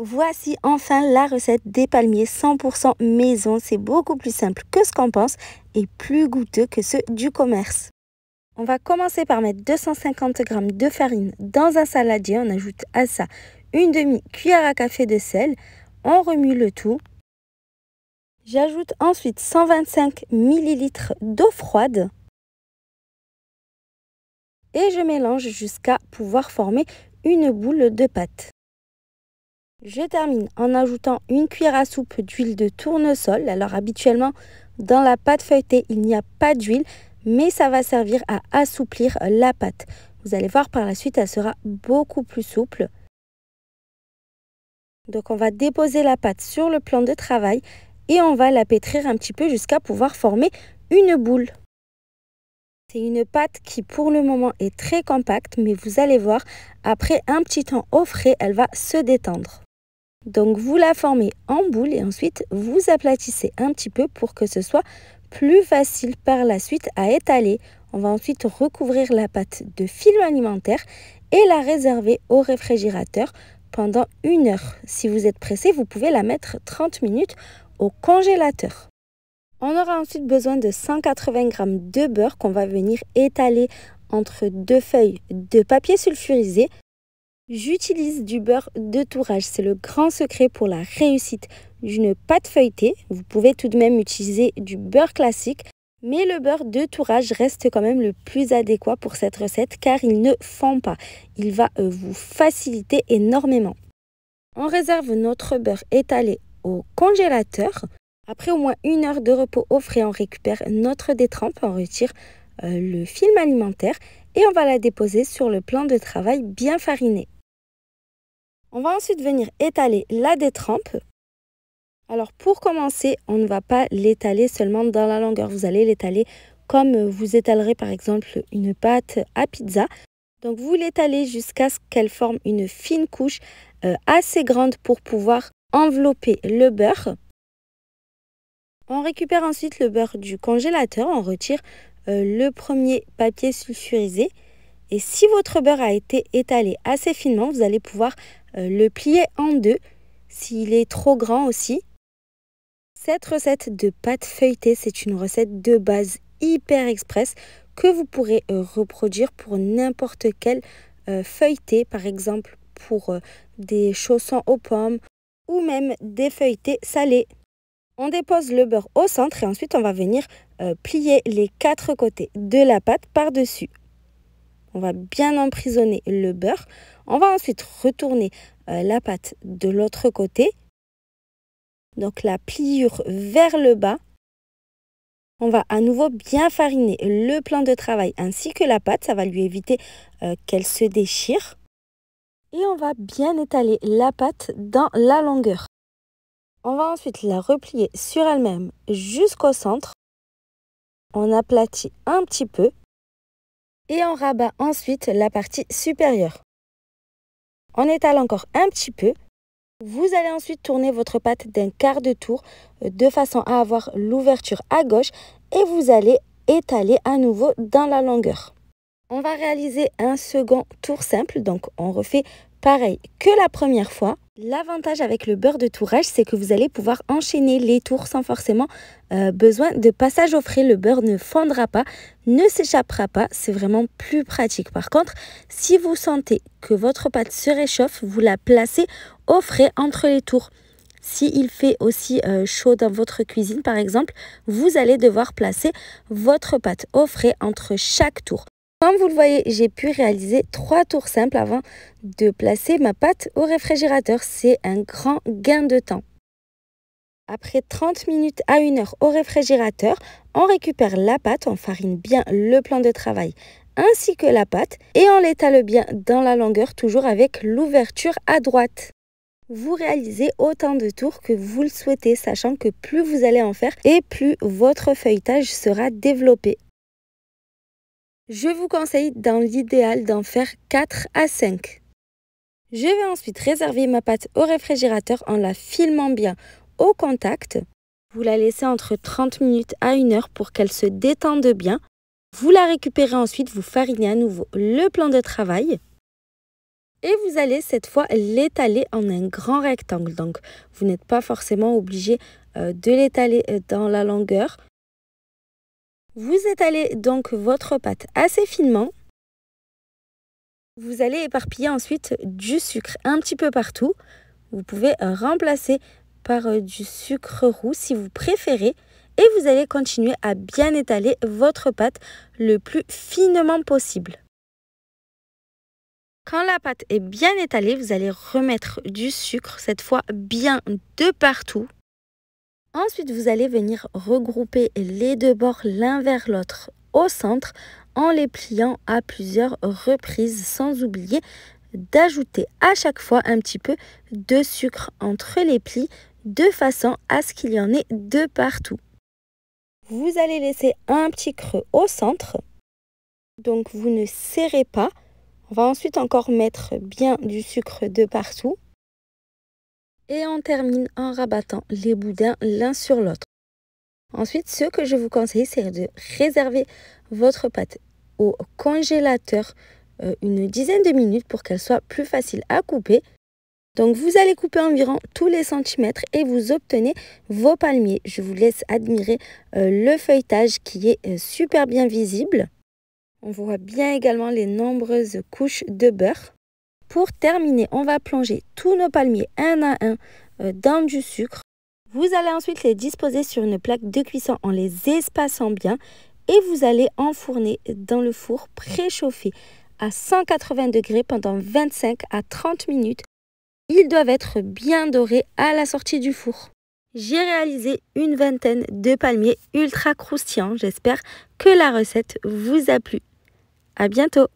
Voici enfin la recette des palmiers 100% maison. C'est beaucoup plus simple que ce qu'on pense et plus goûteux que ceux du commerce. On va commencer par mettre 250 g de farine dans un saladier. On ajoute à ça une demi-cuillère à café de sel. On remue le tout. J'ajoute ensuite 125 ml d'eau froide. Et je mélange jusqu'à pouvoir former une boule de pâte. Je termine en ajoutant une cuillère à soupe d'huile de tournesol. Alors habituellement, dans la pâte feuilletée, il n'y a pas d'huile, mais ça va servir à assouplir la pâte. Vous allez voir par la suite, elle sera beaucoup plus souple. Donc on va déposer la pâte sur le plan de travail et on va la pétrir un petit peu jusqu'à pouvoir former une boule. C'est une pâte qui pour le moment est très compacte, mais vous allez voir, après un petit temps au frais, elle va se détendre. Donc vous la formez en boule et ensuite vous aplatissez un petit peu pour que ce soit plus facile par la suite à étaler. On va ensuite recouvrir la pâte de film alimentaire et la réserver au réfrigérateur pendant une heure. Si vous êtes pressé, vous pouvez la mettre 30 minutes au congélateur. On aura ensuite besoin de 180 g de beurre qu'on va venir étaler entre deux feuilles de papier sulfurisé J'utilise du beurre de tourage, c'est le grand secret pour la réussite d'une pâte feuilletée. Vous pouvez tout de même utiliser du beurre classique, mais le beurre de tourage reste quand même le plus adéquat pour cette recette car il ne fond pas. Il va euh, vous faciliter énormément. On réserve notre beurre étalé au congélateur. Après au moins une heure de repos au frais, on récupère notre détrempe, on retire euh, le film alimentaire et on va la déposer sur le plan de travail bien fariné. On va ensuite venir étaler la détrempe. Alors pour commencer, on ne va pas l'étaler seulement dans la longueur, vous allez l'étaler comme vous étalerez par exemple une pâte à pizza. Donc vous l'étalez jusqu'à ce qu'elle forme une fine couche euh, assez grande pour pouvoir envelopper le beurre. On récupère ensuite le beurre du congélateur, on retire euh, le premier papier sulfurisé. Et si votre beurre a été étalé assez finement, vous allez pouvoir euh, le plier en deux s'il est trop grand aussi. Cette recette de pâte feuilletée, c'est une recette de base hyper express que vous pourrez euh, reproduire pour n'importe quel euh, feuilleté, par exemple pour des chaussons aux pommes ou même des feuilletés salés. On dépose le beurre au centre et ensuite on va venir plier les quatre côtés de la pâte par-dessus. On va bien emprisonner le beurre. On va ensuite retourner euh, la pâte de l'autre côté. Donc la pliure vers le bas. On va à nouveau bien fariner le plan de travail ainsi que la pâte. Ça va lui éviter euh, qu'elle se déchire. Et on va bien étaler la pâte dans la longueur. On va ensuite la replier sur elle-même jusqu'au centre. On aplatit un petit peu et on rabat ensuite la partie supérieure. On étale encore un petit peu. Vous allez ensuite tourner votre pâte d'un quart de tour euh, de façon à avoir l'ouverture à gauche et vous allez étaler à nouveau dans la longueur. On va réaliser un second tour simple, donc on refait pareil que la première fois. L'avantage avec le beurre de tourage, c'est que vous allez pouvoir enchaîner les tours sans forcément euh, besoin de passage au frais. Le beurre ne fondra pas, ne s'échappera pas. C'est vraiment plus pratique. Par contre, si vous sentez que votre pâte se réchauffe, vous la placez au frais entre les tours. S'il fait aussi euh, chaud dans votre cuisine, par exemple, vous allez devoir placer votre pâte au frais entre chaque tour. Comme vous le voyez, j'ai pu réaliser trois tours simples avant de placer ma pâte au réfrigérateur. C'est un grand gain de temps. Après 30 minutes à 1 heure au réfrigérateur, on récupère la pâte, on farine bien le plan de travail ainsi que la pâte et on l'étale bien dans la longueur toujours avec l'ouverture à droite. Vous réalisez autant de tours que vous le souhaitez, sachant que plus vous allez en faire et plus votre feuilletage sera développé. Je vous conseille dans l'idéal d'en faire 4 à 5. Je vais ensuite réserver ma pâte au réfrigérateur en la filmant bien au contact. Vous la laissez entre 30 minutes à 1 heure pour qu'elle se détende bien. Vous la récupérez ensuite, vous farinez à nouveau le plan de travail. Et vous allez cette fois l'étaler en un grand rectangle. Donc vous n'êtes pas forcément obligé euh, de l'étaler euh, dans la longueur. Vous étalez donc votre pâte assez finement. Vous allez éparpiller ensuite du sucre un petit peu partout. Vous pouvez remplacer par euh, du sucre roux si vous préférez. Et vous allez continuer à bien étaler votre pâte le plus finement possible. Quand la pâte est bien étalée, vous allez remettre du sucre, cette fois bien de partout. Ensuite, vous allez venir regrouper les deux bords l'un vers l'autre au centre en les pliant à plusieurs reprises sans oublier d'ajouter à chaque fois un petit peu de sucre entre les plis de façon à ce qu'il y en ait de partout. Vous allez laisser un petit creux au centre, donc vous ne serrez pas. On va ensuite encore mettre bien du sucre de partout. Et on termine en rabattant les boudins l'un sur l'autre. Ensuite, ce que je vous conseille, c'est de réserver votre pâte au congélateur euh, une dizaine de minutes pour qu'elle soit plus facile à couper. Donc vous allez couper environ tous les centimètres et vous obtenez vos palmiers. Je vous laisse admirer euh, le feuilletage qui est euh, super bien visible. On voit bien également les nombreuses couches de beurre. Pour terminer, on va plonger tous nos palmiers un à un euh, dans du sucre. Vous allez ensuite les disposer sur une plaque de cuisson en les espaçant bien et vous allez enfourner dans le four préchauffé à 180 degrés pendant 25 à 30 minutes. Ils doivent être bien dorés à la sortie du four. J'ai réalisé une vingtaine de palmiers ultra croustillants. J'espère que la recette vous a plu. À bientôt